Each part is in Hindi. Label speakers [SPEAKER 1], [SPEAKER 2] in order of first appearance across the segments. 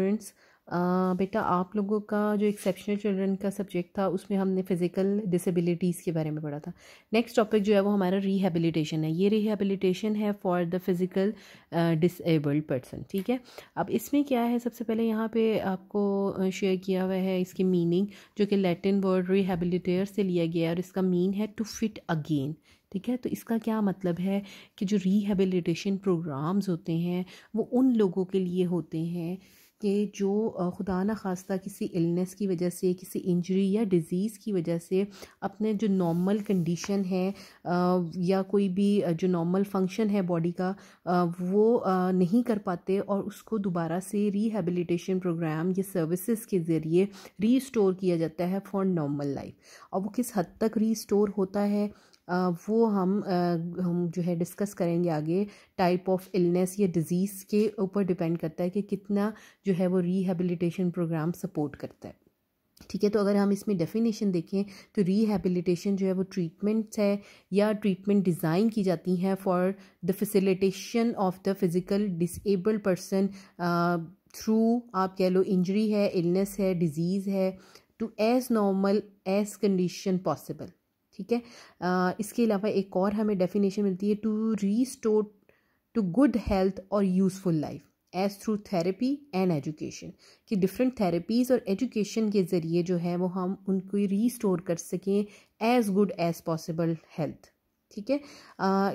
[SPEAKER 1] फ्रेंड्स बेटा आप लोगों का जो एक्सेप्शनल चिल्ड्रन का सब्जेक्ट था उसमें हमने फ़िज़िकल डिसेबिलिटीज़ के बारे में पढ़ा था नेक्स्ट टॉपिक जो है वो हमारा रिहेबिलिटेशन है ये रिहेबिलिटेशन है for the physical disabled person ठीक है अब इसमें क्या है सबसे पहले यहाँ पे आपको शेयर किया हुआ है इसकी मीनिंग जो कि लैटिन वर्ड रिहेबिलिटेयर से लिया गया है और इसका मीन है टू फिट अगेन ठीक है तो इसका क्या मतलब है कि जो रिहेबिलिटेशन प्रोग्राम्स होते हैं वो उन लोगों के लिए होते हैं कि जो खुदा न खास्ता किसी इलनेस की वजह से किसी इंजरी या डिज़ीज़ की वजह से अपने जो नॉर्मल कंडीशन है या कोई भी जो नॉर्मल फंक्शन है बॉडी का वो नहीं कर पाते और उसको दोबारा से रिहेबिलिटेशन प्रोग्राम या सर्विसेज के ज़रिए रीस्टोर किया जाता है फॉर नॉर्मल लाइफ और वो किस हद तक रीस्टोर होता है वो हम हम जो है डिस्कस करेंगे आगे टाइप ऑफ इलनेस या डिज़ीज़ के ऊपर डिपेंड करता है कि कितना जो है वो रिहेबिलिटेशन प्रोग्राम सपोर्ट करता है ठीक है तो अगर हम इसमें डेफिनेशन देखें तो रिहेबिलिटेशन जो है वो ट्रीटमेंट्स है या ट्रीटमेंट डिज़ाइन की जाती हैं for the facilitation of the physical disable person through आप कह लो इंजरी है इलनेस है डिजीज़ है to as normal as condition possible ठीक है इसके अलावा एक और हमें डेफिनेशन मिलती है to restore to good health और useful life as through therapy and education कि डिफरेंट थेरेपीज़ और एजुकेशन के ज़रिए जो है वो हम उनको रीस्टोर कर सकें as good as possible health ठीक है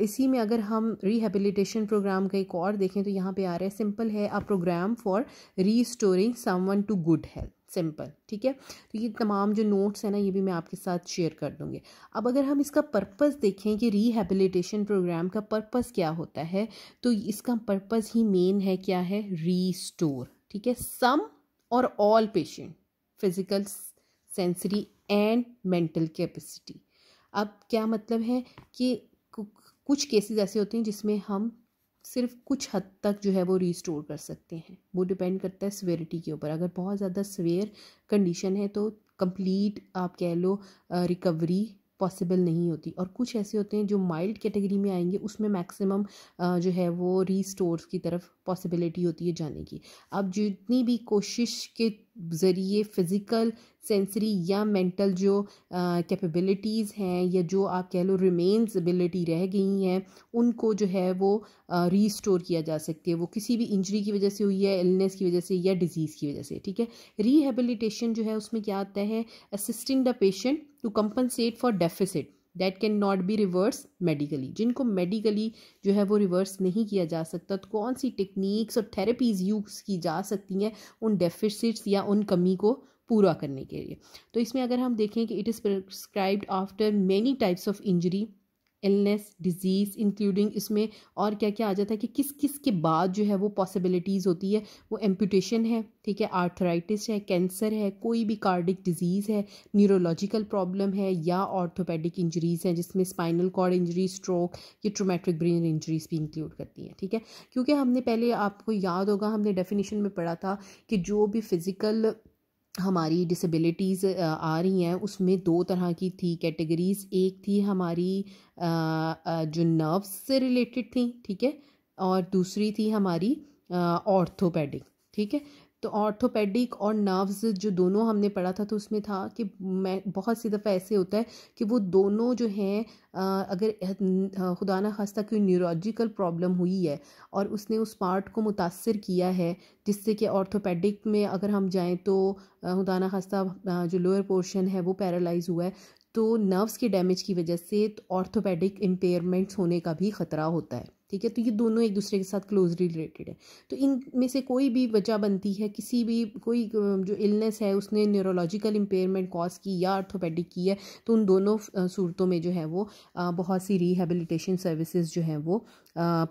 [SPEAKER 1] इसी में अगर हम रिहेबिलिटेशन प्रोग्राम का एक और देखें तो यहाँ पे आ रहा है सिंपल है a programme for restoring someone to good health simple ठीक है तो ये तमाम जो नोट्स हैं ना ये भी मैं आपके साथ शेयर कर दूँगी अब अगर हम इसका पर्पस देखें कि रीहेबिलिटेशन प्रोग्राम का पर्पस क्या होता है तो इसका पर्पस ही मेन है क्या है रीस्टोर ठीक है सम और all patient physical sensory and mental capacity अब क्या मतलब है कि कुछ केसेस ऐसे होते हैं जिसमें हम सिर्फ कुछ हद तक जो है वो रिस्टोर कर सकते हैं वो डिपेंड करता है सवेरिटी के ऊपर अगर बहुत ज़्यादा सवेयर कंडीशन है तो कंप्लीट आप कह लो रिकवरी पॉसिबल नहीं होती और कुछ ऐसे होते हैं जो माइल्ड कैटेगरी में आएंगे उसमें मैक्सिमम जो है वो रीस्टोर्स की तरफ पॉसिबिलिटी होती है जाने की आप जितनी भी कोशिश के ज़रिए फ़िज़िकल सेंसरी या मेंटल जो कैपेबिलिटीज़ हैं या जो आप कह लो रिमेन्स एबिलिटी रह गई हैं उनको जो है वो रीस्टोर किया जा सकती है वो किसी भी इंजरी की वजह से हुई है इलनेस की वजह से या डिज़ीज़ की वजह से ठीक है रीहेबिलिटेशन जो है उसमें क्या आता है assisting the patient to compensate for deficit that can not be reverse medically जिनको मेडिकली जो है वो रिवर्स नहीं किया जा सकता तो कौन सी टेक्निक्स और थेरेपीज़ यूज़ की जा सकती हैं उन डेफिसिट्स या उन कमी को पूरा करने के लिए तो इसमें अगर हम देखें कि it is prescribed after many types of injury illness disease including इसमें और क्या क्या आ जाता है कि किस किस के बाद जो है वो पॉसिबिलिटीज़ होती है वो एम्पूटेशन है ठीक है आर्थराइटिस है कैंसर है कोई भी कार्डिक डिजीज़ है न्यूरोलॉजिकल प्रॉब्लम है या ऑर्थोपेडिक इंजरीज़ हैं जिसमें स्पाइनल कॉर्ड इंजरी स्ट्रोक या ट्रोमेट्रिक ब्रेन इंजरीज़ भी इंक्लूड करती हैं ठीक है क्योंकि हमने पहले आपको याद होगा हमने डेफिनेशन में पढ़ा था कि जो भी फिज़िकल हमारी डिसेबिलिटीज़ आ रही हैं उसमें दो तरह की थी कैटेगरीज़ एक थी हमारी जो नर्व्स से रिलेटेड थी ठीक है और दूसरी थी हमारी ऑर्थोपेडिक ठीक है तो ऑर्थोपेडिक और नर्व्स जो दोनों हमने पढ़ा था तो उसमें था कि मैं बहुत सी दफ़ा ऐसे होता है कि वो दोनों जो हैं अगर खुदा न खास्ता कोई न्यूरोजिकल प्रॉब्लम हुई है और उसने उस पार्ट को मुतासर किया है जिससे कि ऑर्थोपेडिक में अगर हम जाएँ तो खुदा न खास्ता जो लोअर पोर्शन है वो पैरालाइज हुआ है तो नर्व्स के डैमेज की वजह से ऑर्थोपेडिक इम्पेयरमेंट्स होने का भी ख़तरा होता है ठीक है तो ये दोनों एक दूसरे के साथ क्लोजली रिलेटेड है तो इन में से कोई भी वजह बनती है किसी भी कोई जो इलनेस है उसने न्यूरोलॉजिकल इम्पेयरमेंट कॉज की या आर्थोपैडिक की है तो उन दोनों सूरतों में जो है वो बहुत सी रिहेबिलिटेशन सर्विसेज जो हैं वो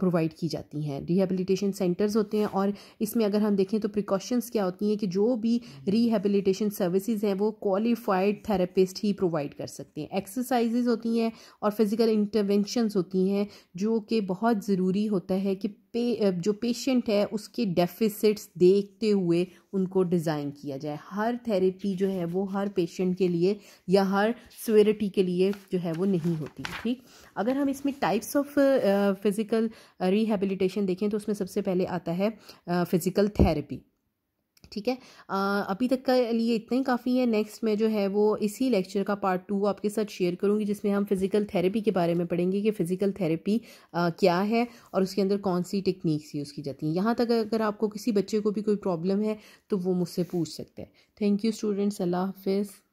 [SPEAKER 1] प्रोवाइड की जाती हैं रिहेबिलिटेशन सेंटर्स होते हैं और इसमें अगर हम देखें तो प्रिकॉशंस क्या होती हैं कि जो भी रिहेबिलिटेशन सर्विसेज हैं वो क्वालिफाइड थेरेपिस्ट ही प्रोवाइड कर सकते हैं एक्सरसाइजेज होती हैं और फिज़िकल इंटरवेंशंस होती हैं जो कि बहुत ज़रूरी होता है कि पे जो पेशेंट है उसके डेफिसिट्स देखते हुए उनको डिज़ाइन किया जाए हर थेरेपी जो है वो हर पेशेंट के लिए या हर स्वेरिटी के लिए जो है वो नहीं होती ठीक अगर हम इसमें टाइप्स ऑफ फिज़िकल रिहेबिलिटेशन देखें तो उसमें सबसे पहले आता है फिज़िकल थेरेपी ठीक है अभी तक का लिए इतना ही काफ़ी है नेक्स्ट मैं जो है वो इसी लेक्चर का पार्ट टू आपके साथ शेयर करूँगी जिसमें हम फिज़िकल थेरेपी के बारे में पढ़ेंगे कि फ़िज़िकल थेरेपी क्या है और उसके अंदर कौन सी टेक्निक्स यूज़ की जाती हैं यहाँ तक अगर आपको किसी बच्चे को भी कोई प्रॉब्लम है तो वो मुझसे पूछ सकते हैं थैंक यू स्टूडेंट्स अल्लाह हाफिज़